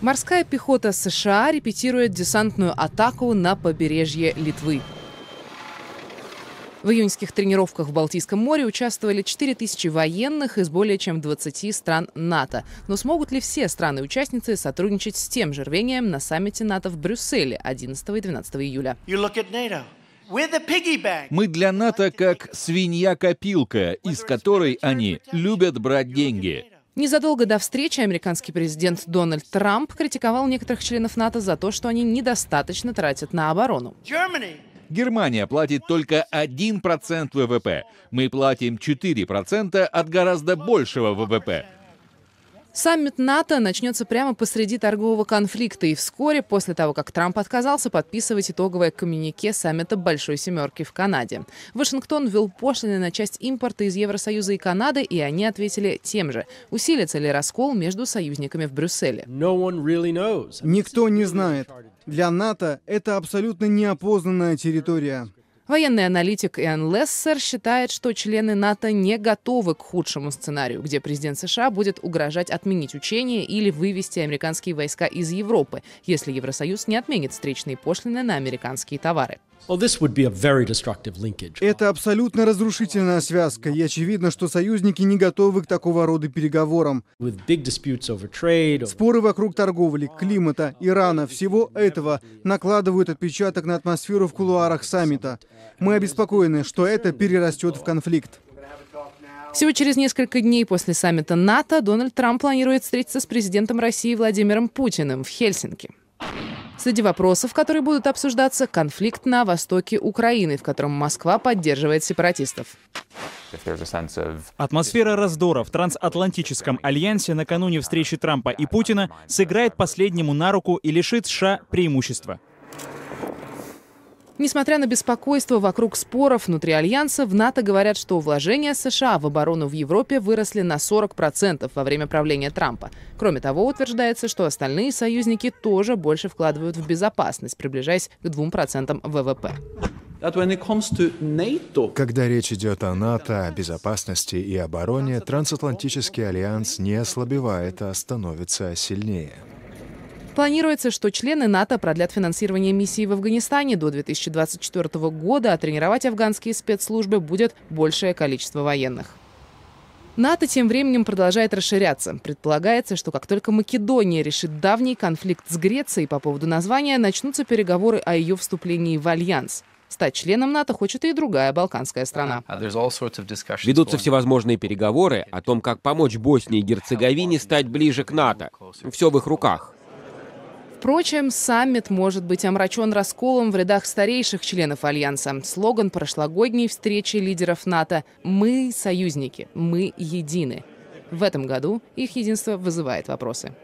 Морская пехота США репетирует десантную атаку на побережье Литвы. В июньских тренировках в Балтийском море участвовали 4000 военных из более чем 20 стран НАТО. Но смогут ли все страны-участницы сотрудничать с тем же рвением на саммите НАТО в Брюсселе 11 и 12 июля? Мы для НАТО как свинья-копилка, из которой они любят брать деньги. Незадолго до встречи американский президент Дональд Трамп критиковал некоторых членов НАТО за то, что они недостаточно тратят на оборону. Германия платит только 1% ВВП. Мы платим 4% от гораздо большего ВВП. Саммит НАТО начнется прямо посреди торгового конфликта и вскоре после того, как Трамп отказался подписывать итоговое коммюнике саммита Большой Семерки в Канаде. Вашингтон ввел пошлины на часть импорта из Евросоюза и Канады, и они ответили тем же. Усилится ли раскол между союзниками в Брюсселе? Никто не знает. Для НАТО это абсолютно неопознанная территория. Военный аналитик Иэн Лессер считает, что члены НАТО не готовы к худшему сценарию, где президент США будет угрожать отменить учения или вывести американские войска из Европы, если Евросоюз не отменит встречные пошлины на американские товары. Это абсолютно разрушительная связка, и очевидно, что союзники не готовы к такого рода переговорам. Споры вокруг торговли, климата, Ирана, всего этого накладывают отпечаток на атмосферу в кулуарах саммита. Мы обеспокоены, что это перерастет в конфликт. Всего через несколько дней после саммита НАТО Дональд Трамп планирует встретиться с президентом России Владимиром Путиным в Хельсинки. Среди вопросов, которые будут обсуждаться, конфликт на востоке Украины, в котором Москва поддерживает сепаратистов. Атмосфера раздора в трансатлантическом альянсе накануне встречи Трампа и Путина сыграет последнему на руку и лишит США преимущества. Несмотря на беспокойство вокруг споров внутри Альянса, в НАТО говорят, что вложения США в оборону в Европе выросли на 40% во время правления Трампа. Кроме того, утверждается, что остальные союзники тоже больше вкладывают в безопасность, приближаясь к 2% ВВП. Когда речь идет о НАТО, о безопасности и обороне, трансатлантический альянс не ослабевает, а становится сильнее. Планируется, что члены НАТО продлят финансирование миссии в Афганистане до 2024 года, а тренировать афганские спецслужбы будет большее количество военных. НАТО тем временем продолжает расширяться. Предполагается, что как только Македония решит давний конфликт с Грецией по поводу названия, начнутся переговоры о ее вступлении в альянс. Стать членом НАТО хочет и другая балканская страна. А Ведутся всевозможные переговоры о том, как помочь Боснии и Герцеговине стать ближе к НАТО. Все в их руках. Впрочем, саммит может быть омрачен расколом в рядах старейших членов Альянса. Слоган прошлогодней встречи лидеров НАТО «Мы союзники, мы едины». В этом году их единство вызывает вопросы.